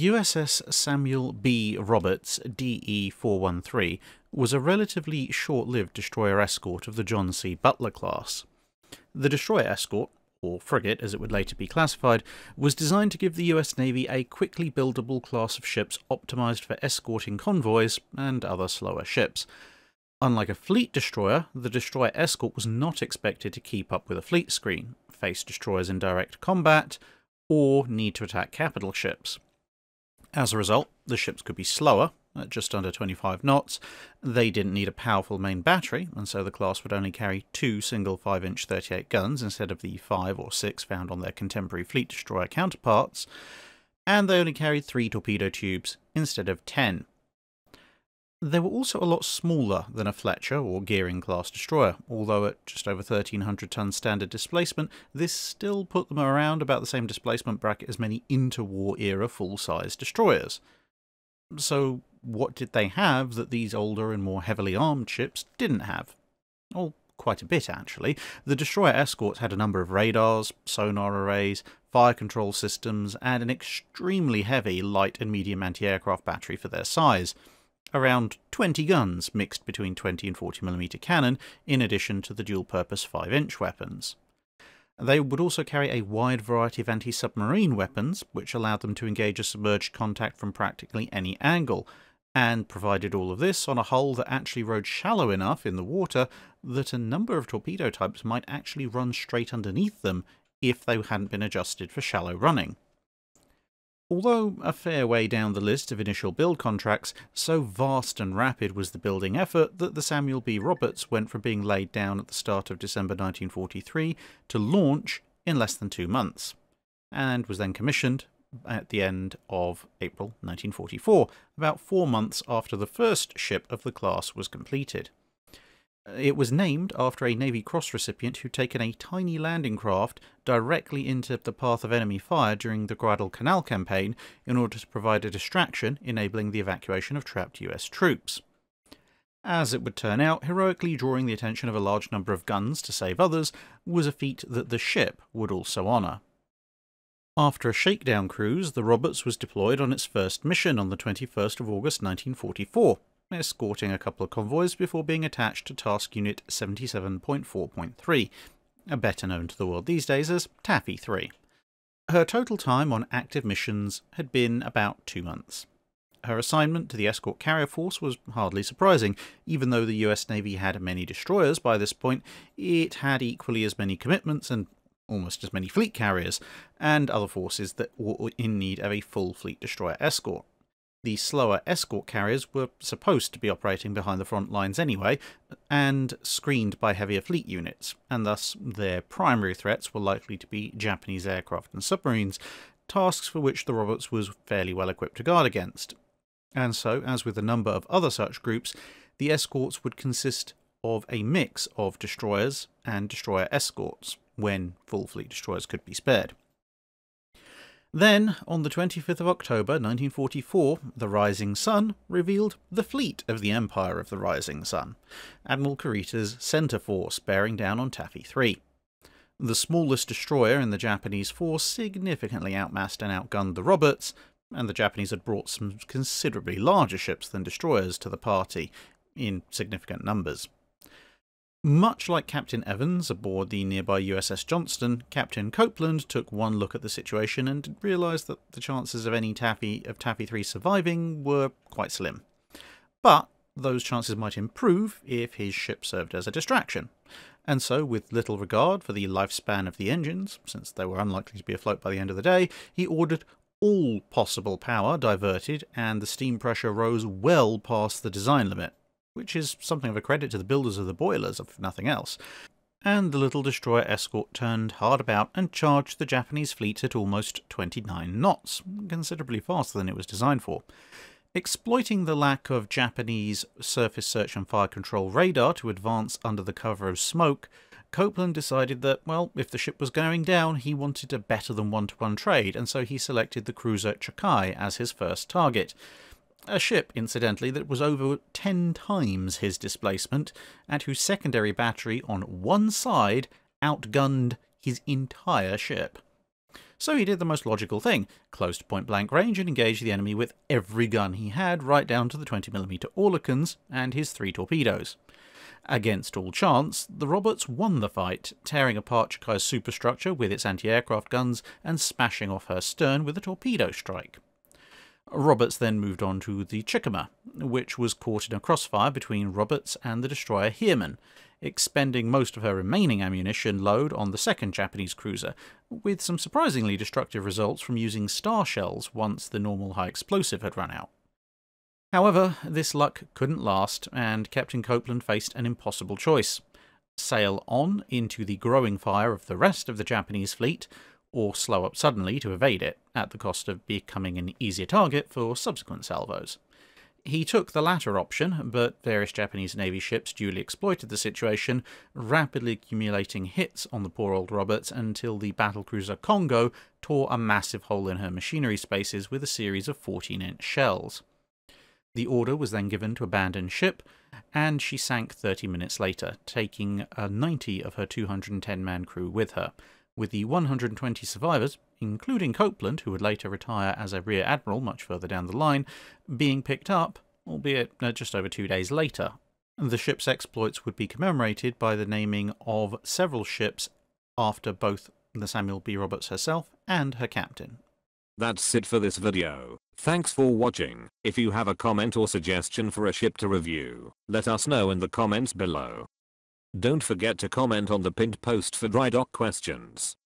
USS Samuel B. Roberts DE 413 was a relatively short lived destroyer escort of the John C. Butler class. The destroyer escort, or frigate as it would later be classified, was designed to give the US Navy a quickly buildable class of ships optimised for escorting convoys and other slower ships. Unlike a fleet destroyer, the destroyer escort was not expected to keep up with a fleet screen, face destroyers in direct combat, or need to attack capital ships. As a result, the ships could be slower, at just under 25 knots. They didn't need a powerful main battery, and so the class would only carry two single 5-inch 38 guns instead of the five or six found on their contemporary fleet destroyer counterparts, and they only carried three torpedo tubes instead of 10. They were also a lot smaller than a Fletcher or Gearing class destroyer, although at just over 1300 ton standard displacement, this still put them around about the same displacement bracket as many interwar era full size destroyers. So, what did they have that these older and more heavily armed ships didn't have? Well, quite a bit actually. The destroyer escorts had a number of radars, sonar arrays, fire control systems, and an extremely heavy light and medium anti aircraft battery for their size around 20 guns mixed between 20 and 40mm cannon, in addition to the dual-purpose 5-inch weapons. They would also carry a wide variety of anti-submarine weapons, which allowed them to engage a submerged contact from practically any angle, and provided all of this on a hull that actually rode shallow enough in the water that a number of torpedo types might actually run straight underneath them if they hadn't been adjusted for shallow running. Although a fair way down the list of initial build contracts, so vast and rapid was the building effort that the Samuel B. Roberts went from being laid down at the start of December 1943 to launch in less than two months, and was then commissioned at the end of April 1944, about four months after the first ship of the class was completed. It was named after a Navy Cross recipient who'd taken a tiny landing craft directly into the path of enemy fire during the Guadalcanal campaign in order to provide a distraction, enabling the evacuation of trapped US troops. As it would turn out, heroically drawing the attention of a large number of guns to save others was a feat that the ship would also honour. After a shakedown cruise, the Roberts was deployed on its first mission on the 21st of August 1944 escorting a couple of convoys before being attached to Task Unit 77.4.3, better known to the world these days as Taffy 3. Her total time on active missions had been about two months. Her assignment to the escort carrier force was hardly surprising. Even though the US Navy had many destroyers by this point, it had equally as many commitments and almost as many fleet carriers, and other forces that were in need of a full fleet destroyer escort the slower escort carriers were supposed to be operating behind the front lines anyway, and screened by heavier fleet units, and thus their primary threats were likely to be Japanese aircraft and submarines, tasks for which the Roberts was fairly well equipped to guard against. And so, as with a number of other such groups, the escorts would consist of a mix of destroyers and destroyer escorts, when full fleet destroyers could be spared. Then, on the 25th of October 1944, the Rising Sun revealed the fleet of the Empire of the Rising Sun, Admiral Kurita's centre force bearing down on Taffy 3. The smallest destroyer in the Japanese force significantly outmassed and outgunned the Roberts, and the Japanese had brought some considerably larger ships than destroyers to the party, in significant numbers. Much like Captain Evans aboard the nearby USS Johnston, Captain Copeland took one look at the situation and realised that the chances of any Taffy of Taffy 3 surviving were quite slim. But those chances might improve if his ship served as a distraction. And so, with little regard for the lifespan of the engines, since they were unlikely to be afloat by the end of the day, he ordered all possible power diverted and the steam pressure rose well past the design limit which is something of a credit to the builders of the boilers, if nothing else. And the little destroyer escort turned hard about and charged the Japanese fleet at almost 29 knots, considerably faster than it was designed for. Exploiting the lack of Japanese surface search and fire control radar to advance under the cover of smoke, Copeland decided that, well, if the ship was going down, he wanted a better than one-to-one -one trade, and so he selected the cruiser Chakai as his first target a ship, incidentally, that was over 10 times his displacement and whose secondary battery on one side outgunned his entire ship. So he did the most logical thing, close to point-blank range and engaged the enemy with every gun he had, right down to the 20mm Orlikans and his three torpedoes. Against all chance, the Roberts won the fight, tearing apart Chukai's superstructure with its anti-aircraft guns and smashing off her stern with a torpedo strike. Roberts then moved on to the Chickamauga, which was caught in a crossfire between Roberts and the destroyer Heerman, expending most of her remaining ammunition load on the second Japanese cruiser, with some surprisingly destructive results from using star shells once the normal high explosive had run out. However, this luck couldn't last, and Captain Copeland faced an impossible choice. Sail on into the growing fire of the rest of the Japanese fleet, or slow up suddenly to evade it, at the cost of becoming an easier target for subsequent salvos. He took the latter option, but various Japanese Navy ships duly exploited the situation, rapidly accumulating hits on the poor old Roberts until the battlecruiser Congo tore a massive hole in her machinery spaces with a series of 14 inch shells. The order was then given to abandon ship, and she sank 30 minutes later, taking uh, 90 of her 210 man crew with her, with the 120 survivors, including Copeland, who would later retire as a rear admiral much further down the line, being picked up, albeit uh, just over two days later. The ship's exploits would be commemorated by the naming of several ships after both the Samuel B. Roberts herself and her captain. That's it for this video. Thanks for watching. If you have a comment or suggestion for a ship to review, let us know in the comments below. Don't forget to comment on the pinned post for dry dock questions.